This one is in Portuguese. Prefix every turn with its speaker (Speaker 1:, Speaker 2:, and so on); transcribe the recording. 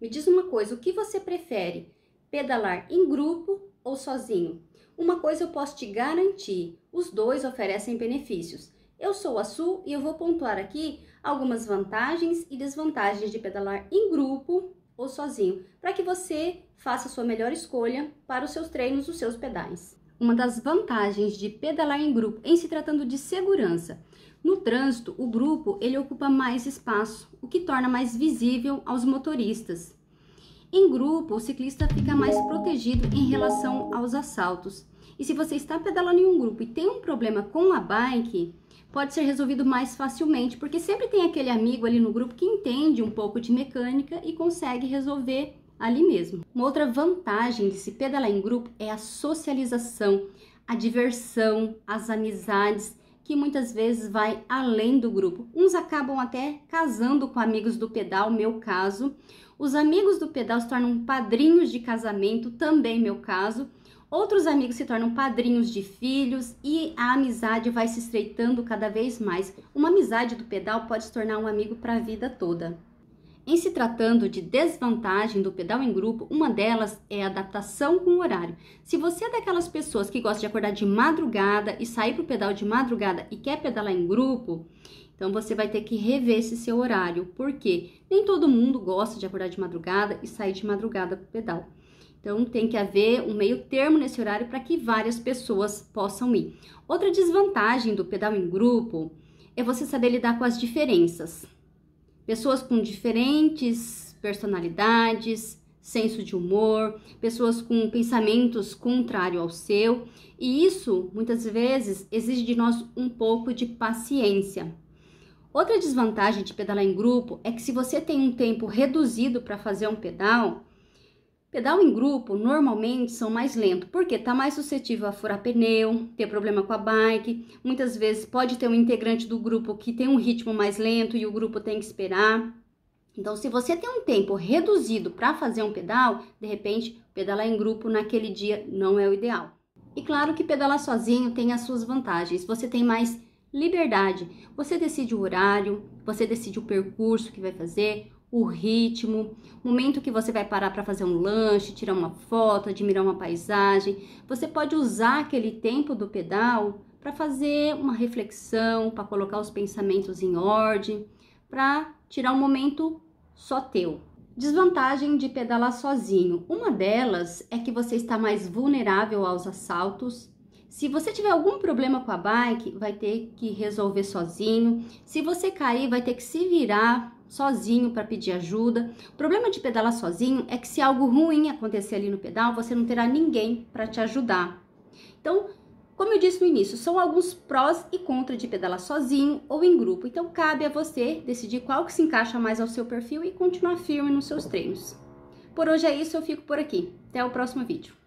Speaker 1: Me diz uma coisa, o que você prefere? Pedalar em grupo ou sozinho? Uma coisa eu posso te garantir, os dois oferecem benefícios. Eu sou a Su e eu vou pontuar aqui algumas vantagens e desvantagens de pedalar em grupo ou sozinho, para que você faça a sua melhor escolha para os seus treinos, os seus pedais. Uma das vantagens de pedalar em grupo em se tratando de segurança no trânsito, o grupo ele ocupa mais espaço, o que torna mais visível aos motoristas. Em grupo, o ciclista fica mais protegido em relação aos assaltos. E se você está pedalando em um grupo e tem um problema com a bike, pode ser resolvido mais facilmente, porque sempre tem aquele amigo ali no grupo que entende um pouco de mecânica e consegue resolver ali mesmo. Uma outra vantagem de se pedalar em grupo é a socialização, a diversão, as amizades que muitas vezes vai além do grupo. Uns acabam até casando com amigos do pedal, meu caso. Os amigos do pedal se tornam padrinhos de casamento, também meu caso. Outros amigos se tornam padrinhos de filhos e a amizade vai se estreitando cada vez mais. Uma amizade do pedal pode se tornar um amigo para a vida toda. Em se tratando de desvantagem do pedal em grupo, uma delas é a adaptação com o horário. Se você é daquelas pessoas que gosta de acordar de madrugada e sair para o pedal de madrugada e quer pedalar em grupo, então você vai ter que rever esse seu horário, porque nem todo mundo gosta de acordar de madrugada e sair de madrugada para o pedal. Então tem que haver um meio termo nesse horário para que várias pessoas possam ir. Outra desvantagem do pedal em grupo é você saber lidar com as diferenças pessoas com diferentes personalidades, senso de humor, pessoas com pensamentos contrários ao seu, e isso muitas vezes exige de nós um pouco de paciência. Outra desvantagem de pedalar em grupo é que se você tem um tempo reduzido para fazer um pedal, Pedal em grupo normalmente são mais lentos porque está mais suscetível a furar pneu, ter problema com a bike. Muitas vezes pode ter um integrante do grupo que tem um ritmo mais lento e o grupo tem que esperar. Então, se você tem um tempo reduzido para fazer um pedal, de repente, pedalar em grupo naquele dia não é o ideal. E claro que pedalar sozinho tem as suas vantagens. Você tem mais liberdade. Você decide o horário, você decide o percurso que vai fazer, o ritmo, momento que você vai parar para fazer um lanche, tirar uma foto, admirar uma paisagem. Você pode usar aquele tempo do pedal para fazer uma reflexão, para colocar os pensamentos em ordem, para tirar um momento só teu. Desvantagem de pedalar sozinho. Uma delas é que você está mais vulnerável aos assaltos. Se você tiver algum problema com a bike, vai ter que resolver sozinho. Se você cair, vai ter que se virar sozinho para pedir ajuda. O problema de pedalar sozinho é que se algo ruim acontecer ali no pedal, você não terá ninguém para te ajudar. Então, como eu disse no início, são alguns prós e contras de pedalar sozinho ou em grupo. Então, cabe a você decidir qual que se encaixa mais ao seu perfil e continuar firme nos seus treinos. Por hoje é isso, eu fico por aqui. Até o próximo vídeo.